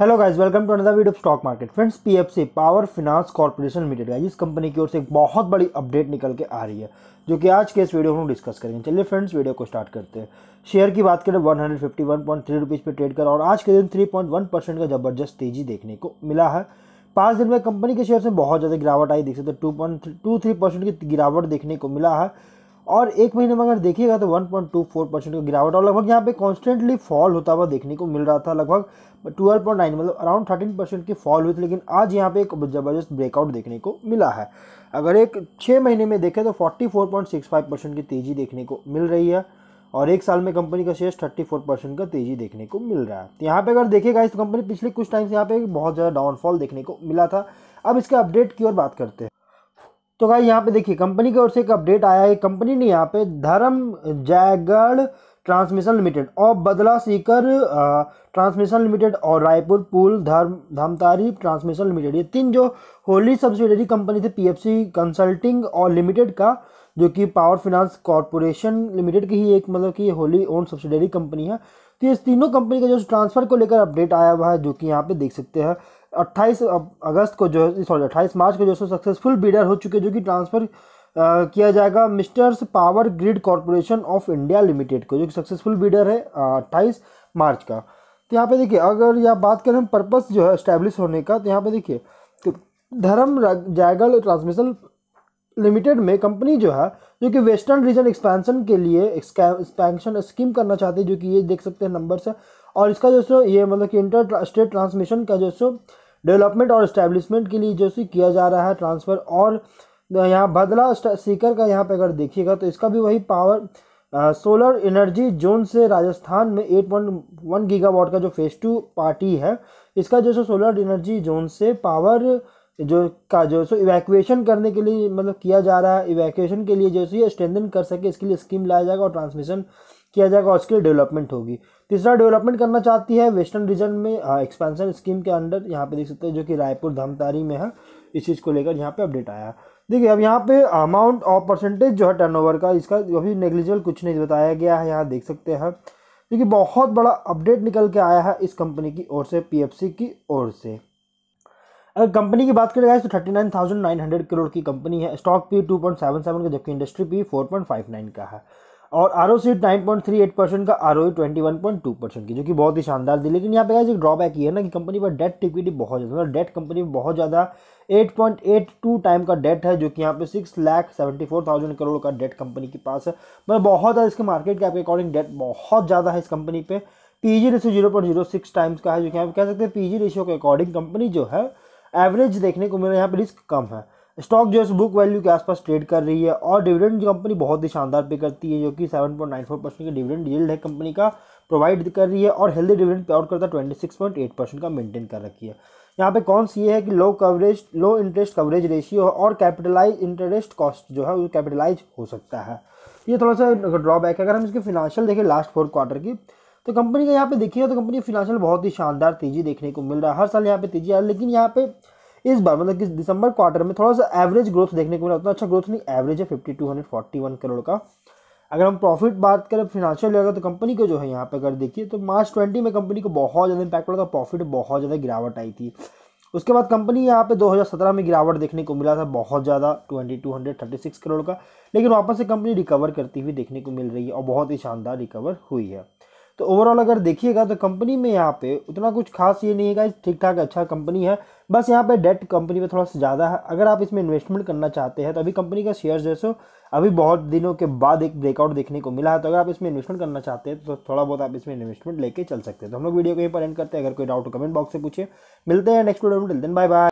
hello guys welcome to another video stock market friends PFC power finance corporation limited guys इस कंपनी की ओर से एक बहुत बड़ी अपडेट निकल के आ रही है जो कि आज के इस वीडियो में हम डिस्कस करेंगे चलिए फ्रेंड्स वीडियो को स्टार्ट करते हैं शेयर की बात करें one hundred fifty one point three trade कर और आज के दिन थ्री पॉइंट वन परसेंट का जबरदस्त तेजी देखने को मिला है पाँच दिन में कंपनी के शेयर में बहुत ज़्यादा गिरावट आई देख सकते two point two three percent की गिरावट देखने को मिला है और एक महीने में अगर देखिएगा तो 1.24 परसेंट का गिरावट और लगभग यहाँ पे कॉन्स्टेंटली फॉल होता हुआ देखने को मिल रहा था लगभग 12.9 मतलब अराउंड 13 परसेंट की फॉल हुई थी लेकिन आज यहाँ पे एक ज़बरदस्त ब्रेकआउट देखने को मिला है अगर एक छः महीने में देखें तो 44.65 परसेंट की तेज़ी देखने को मिल रही है और एक साल में कंपनी का शेयर थर्टी परसेंट का तेज़ी देखने को मिल रहा है तो यहाँ पर अगर देखेगा इस कंपनी पिछले कुछ टाइम से यहाँ पे बहुत ज़्यादा डाउनफॉल देखने को मिला था अब इसके अपडेट की ओर बात करते हैं तो भाई यहाँ पे देखिए कंपनी की ओर से एक अपडेट आया है कंपनी ने यहाँ पे धर्म जयगढ़ ट्रांसमिशन लिमिटेड और बदला सीकर ट्रांसमिशन लिमिटेड और रायपुर पुल धर्म धमतारी ट्रांसमिशन लिमिटेड ये तीन जो होली सब्सिडरी कंपनी थी पीएफसी कंसल्टिंग और लिमिटेड का जो कि पावर फाइनेंस कॉरपोरेशन लिमिटेड की ही एक मतलब कि होली ओन सब्सिडरी कंपनी है तो इस तीनों कंपनी का जो ट्रांसफर को लेकर अपडेट आया हुआ है जो कि यहाँ पे देख सकते हैं अट्ठाईस अगस्त को जो सॉरी अट्ठाईस मार्च को जो सो सक्सेसफुल बिडर हो चुके जो कि ट्रांसफ़र किया जाएगा misters power grid corporation of India limited को जो कि सक्सेसफुल बिडर है अट्ठाईस मार्च का तो यहाँ पे देखिए अगर यह बात करें हम पर्पस जो है इस्टेब्लिश होने का तो यहाँ पे देखिए धर्म जायगल ट्रांसमिशन लिमिटेड में कंपनी जो है जो कि वेस्टर्न रीजन एक्सपेंशन के लिए एक्सपेंशन स्कीम करना चाहती है जो कि ये देख सकते हैं नंबर से और इसका जो सो ये मतलब कि इंटर स्टेट ट्रांसमिशन का जो सो डेवलपमेंट और इस्टेब्लिशमेंट के लिए जो सी किया जा रहा है ट्रांसफ़र और यहाँ बदला सीकर का यहाँ पे अगर देखिएगा तो इसका भी वही पावर आ, सोलर एनर्जी जोन से राजस्थान में एट वन वन गीगावाट का जो फेस टू पार्टी है इसका जो सो सोलर एनर्जी जोन से पावर जो का जो सो इवैक्यूएशन करने के लिए मतलब किया जा रहा है इवैक्यूएशन के लिए जो सो ये स्ट्रेंथन कर सके इसके लिए स्कीम लाया जाएगा और ट्रांसमिशन किया जाएगा उसके लिए डेवलपमेंट होगी तीसरा डेवलपमेंट करना चाहती है वेस्टर्न रीजन में एक्सपेंशन स्कीम के अंडर यहाँ पे देख सकते हैं जो कि रायपुर धमतारी में है इस चीज़ को लेकर यहाँ पे अपडेट आया देखिए अब यहाँ पे अमाउंट और परसेंटेज जो है टर्नओवर का इसका अभी नेग्लिजिबल कुछ नहीं बताया गया है यहाँ देख सकते हैं देखिए बहुत बड़ा अपडेट निकल के आया है इस कंपनी की ओर से पी की ओर से अगर कंपनी की बात करें तो thirty nine thousand nine hundred crore की कंपनी है stock P two point seven seven का जबकि industry P four point five nine का है और R O C nine point three eight percent का R O twenty one point two percent की जो कि बहुत ही शानदार थी लेकिन यहाँ पे एक ड्रॉबैक ये है ना कि कंपनी पर डेट इक्विटी बहुत ज़्यादा मतलब डेट कंपनी में बहुत ज़्यादा eight point eight two time का डेट है जो कि यहाँ पे six lakh seventy four thousand crore का डेट कंपनी के पास है मतलब बहुत ज़्यादा इसके मार्केट कैप के अकॉर्डिंग डेट बहुत ज़्यादा है इस कंपनी पर P G ratio zero point zero six times का है जो कि यहाँ पे कह सकते हैं पी जी रेशियो के अकॉर्डिंग कंपनी जो है एवरेज देखने को मेरे यहाँ पर रिस्क कम है स्टॉक जो है बुक वैल्यू के आसपास ट्रेड कर रही है और डिविडेंड कंपनी बहुत ही शानदार पे करती है जो कि seven point nine four percent की डिविडेंड यील्ड है कंपनी का प्रोवाइड कर रही है और हेल्दी डिविडेंड पे आउट करता है twenty six point eight percent का मेंटेन कर रखी है यहाँ पे कौन सी है कि low coverage low interest coverage ratio और कैपिटलाइज इंटरेस्ट कॉस्ट जो है वो कैपिटलाइज हो सकता है ये थोड़ा सा ड्रॉबैक है अगर हम इसके फिनांशियल देखें लास्ट फोर्थ क्वार्टर की तो कंपनी का यहाँ पे देखिए तो कंपनी फिनांशियल बहुत ही शानदार तेजी देखने को मिल रहा है हर साल यहाँ पे तेजी आ रही है लेकिन यहाँ पे इस बार मतलब कि दिसंबर क्वार्टर में थोड़ा सा एवरेज ग्रोथ देखने को मिला उतना अच्छा ग्रोथ नहीं एवरेज है fifty two hundred forty one crore का अगर हम प्रॉफिट बात करें फिनेंशियल लेवल का तो कंपनी को जो है यहाँ पर अगर देखिए तो मार्च ट्वेंटी में कंपनी को बहुत ज़्यादा इंपैक्ट पड़ा था प्रॉफिट बहुत ज़्यादा गिरावट आई थी उसके बाद कंपनी यहाँ पे 2017 में गिरावट देखने को मिला था बहुत ज़्यादा twenty two hundred thirty six crore का लेकिन वापस से कंपनी रिकवर करती हुई देखने को मिल रही है और बहुत ही शानदार रिकवर हुई है तो ओवरऑल अगर देखिएगा तो कंपनी में यहाँ पे उतना कुछ खास ये नहीं है ठीक ठाक अच्छा कंपनी है बस यहाँ पे डेट कंपनी में थोड़ा सा ज़्यादा है अगर आप इसमें इन्वेस्टमेंट करना चाहते हैं तो अभी कंपनी का शेयर जैसे अभी बहुत दिनों के बाद एक ब्रेकआउट देखने को मिला है तो अगर आप इसमें इन्वेस्टमेंट करना चाहते हैं तो थोड़ा बहुत आप इसमें इन्वेस्टमेंट लेके चल सकते हैं तो हम लोग वीडियो को यहीं पर एंड करते हैं अगर कोई डाउट कमेंट बॉक्स से पूछे मिलते हैं नेक्स्ट वीडियो में बाय बाय